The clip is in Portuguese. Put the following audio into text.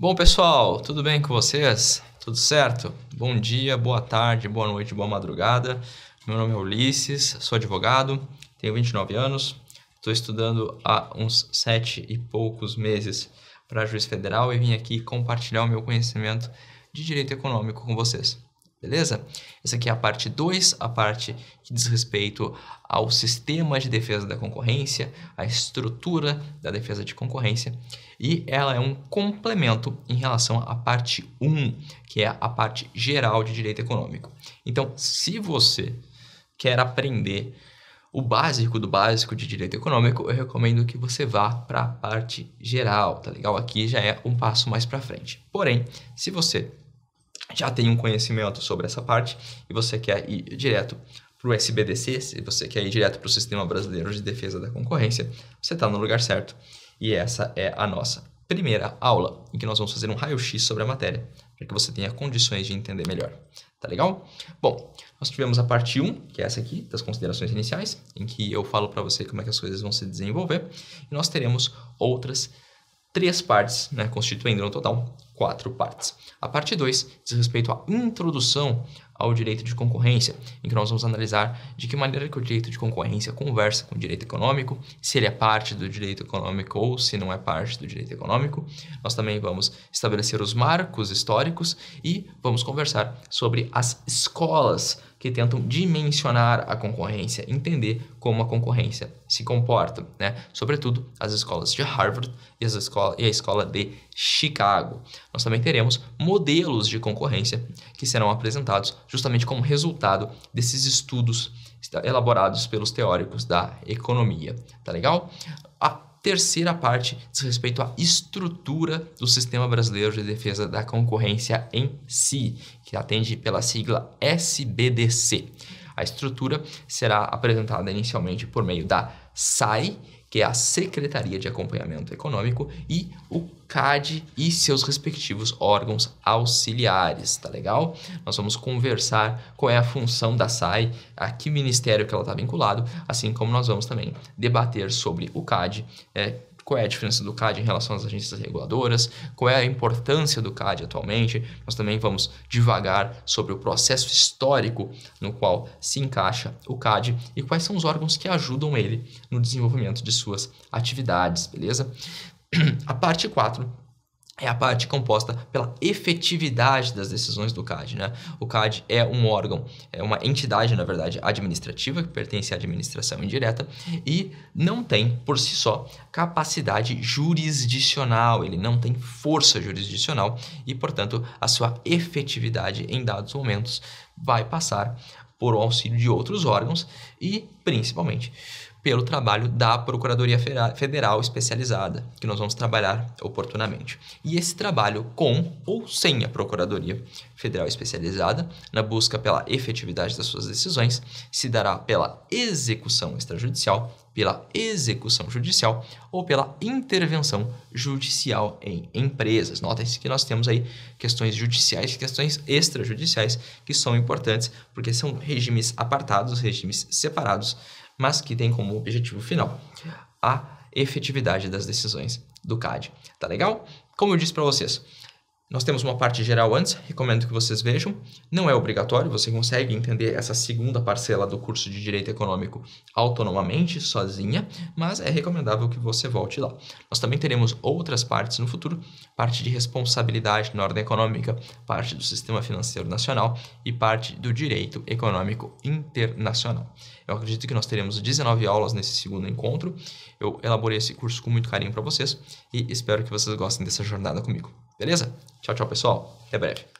Bom, pessoal, tudo bem com vocês? Tudo certo? Bom dia, boa tarde, boa noite, boa madrugada. Meu nome é Ulisses, sou advogado, tenho 29 anos, estou estudando há uns sete e poucos meses para juiz federal e vim aqui compartilhar o meu conhecimento de direito econômico com vocês beleza? Essa aqui é a parte 2, a parte que diz respeito ao sistema de defesa da concorrência, a estrutura da defesa de concorrência, e ela é um complemento em relação à parte 1, um, que é a parte geral de direito econômico. Então, se você quer aprender o básico do básico de direito econômico, eu recomendo que você vá para a parte geral, tá legal? Aqui já é um passo mais para frente. Porém, se você já tem um conhecimento sobre essa parte e você quer ir direto para o SBDC, se você quer ir direto para o Sistema Brasileiro de Defesa da Concorrência, você está no lugar certo. E essa é a nossa primeira aula, em que nós vamos fazer um raio-x sobre a matéria, para que você tenha condições de entender melhor. Tá legal? Bom, nós tivemos a parte 1, que é essa aqui, das considerações iniciais, em que eu falo para você como é que as coisas vão se desenvolver, e nós teremos outras três partes, né, constituindo no total quatro partes. A parte 2 diz respeito à introdução ao direito de concorrência, em que nós vamos analisar de que maneira que o direito de concorrência conversa com o direito econômico, se ele é parte do direito econômico ou se não é parte do direito econômico. Nós também vamos estabelecer os marcos históricos e vamos conversar sobre as escolas que tentam dimensionar a concorrência, entender como a concorrência se comporta, né? Sobretudo as escolas de Harvard e, as escola, e a escola de Chicago. Nós também teremos modelos de concorrência que serão apresentados justamente como resultado desses estudos elaborados pelos teóricos da economia. Tá legal? A terceira parte diz respeito à estrutura do Sistema Brasileiro de Defesa da Concorrência em si, que atende pela sigla SBDC. A estrutura será apresentada inicialmente por meio da SAI, que é a Secretaria de Acompanhamento Econômico, e o CAD e seus respectivos órgãos auxiliares, tá legal? Nós vamos conversar qual é a função da SAI, a que ministério que ela está vinculado, assim como nós vamos também debater sobre o CAD, é, qual é a diferença do CAD em relação às agências reguladoras, qual é a importância do CAD atualmente. Nós também vamos devagar sobre o processo histórico no qual se encaixa o CAD e quais são os órgãos que ajudam ele no desenvolvimento de suas atividades, beleza? A parte 4 é a parte composta pela efetividade das decisões do CAD. Né? O CAD é um órgão, é uma entidade, na verdade, administrativa, que pertence à administração indireta e não tem, por si só, capacidade jurisdicional, ele não tem força jurisdicional e, portanto, a sua efetividade em dados momentos vai passar por auxílio de outros órgãos e principalmente pelo trabalho da Procuradoria Federal Especializada, que nós vamos trabalhar oportunamente. E esse trabalho com ou sem a Procuradoria Federal Especializada, na busca pela efetividade das suas decisões, se dará pela execução extrajudicial, pela execução judicial ou pela intervenção judicial em empresas. Notem-se que nós temos aí questões judiciais, e questões extrajudiciais que são importantes porque são regimes apartados, regimes separados resultados, mas que tem como objetivo final a efetividade das decisões do CAD. Tá legal? Como eu disse para vocês, nós temos uma parte geral antes, recomendo que vocês vejam. Não é obrigatório, você consegue entender essa segunda parcela do curso de Direito Econômico autonomamente, sozinha, mas é recomendável que você volte lá. Nós também teremos outras partes no futuro, parte de responsabilidade na ordem econômica, parte do sistema financeiro nacional e parte do direito econômico internacional. Eu acredito que nós teremos 19 aulas nesse segundo encontro. Eu elaborei esse curso com muito carinho para vocês e espero que vocês gostem dessa jornada comigo. Beleza? Tchau, tchau, pessoal. Até breve.